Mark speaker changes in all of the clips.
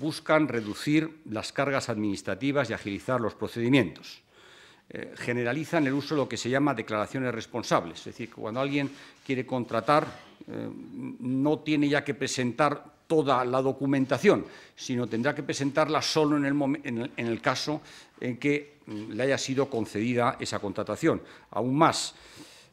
Speaker 1: buscan reducir las cargas administrativas y agilizar los procedimientos. Eh, generalizan el uso de lo que se llama declaraciones responsables, es decir, que cuando alguien quiere contratar eh, no tiene ya que presentar toda la documentación, sino tendrá que presentarla solo en el, en el caso en que mm, le haya sido concedida esa contratación. Aún más,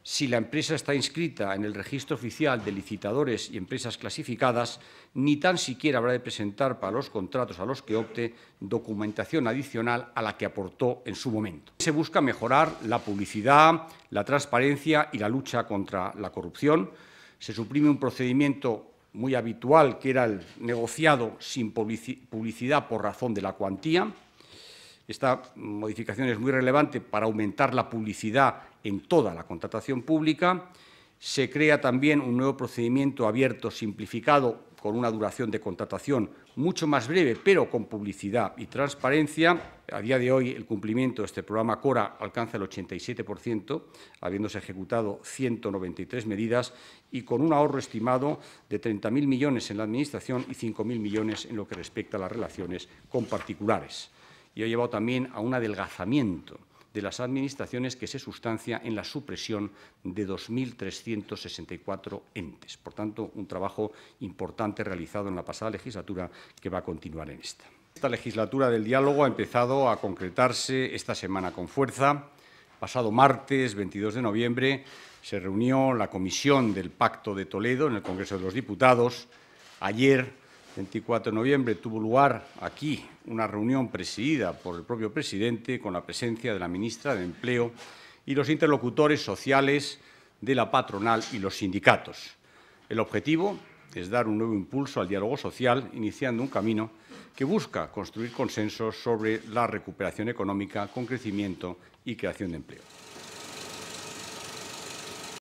Speaker 1: si la empresa está inscrita en el registro oficial de licitadores y empresas clasificadas, ni tan siquiera habrá de presentar para los contratos a los que opte documentación adicional a la que aportó en su momento. Se busca mejorar la publicidad, la transparencia y la lucha contra la corrupción. Se suprime un procedimiento muy habitual que era el negociado sin publicidad por razón de la cuantía esta modificación es muy relevante para aumentar la publicidad en toda la contratación pública. Se crea también un nuevo procedimiento abierto, simplificado, con una duración de contratación mucho más breve, pero con publicidad y transparencia. A día de hoy, el cumplimiento de este programa CORA alcanza el 87%, habiéndose ejecutado 193 medidas y con un ahorro estimado de 30.000 millones en la Administración y 5.000 millones en lo que respecta a las relaciones con particulares y ha llevado también a un adelgazamiento de las administraciones que se sustancia en la supresión de 2.364 entes. Por tanto, un trabajo importante realizado en la pasada legislatura que va a continuar en esta. Esta legislatura del diálogo ha empezado a concretarse esta semana con fuerza. Pasado martes, 22 de noviembre, se reunió la Comisión del Pacto de Toledo en el Congreso de los Diputados. Ayer 24 de noviembre tuvo lugar aquí una reunión presidida por el propio presidente con la presencia de la ministra de Empleo y los interlocutores sociales de la patronal y los sindicatos. El objetivo es dar un nuevo impulso al diálogo social, iniciando un camino que busca construir consensos sobre la recuperación económica con crecimiento y creación de empleo.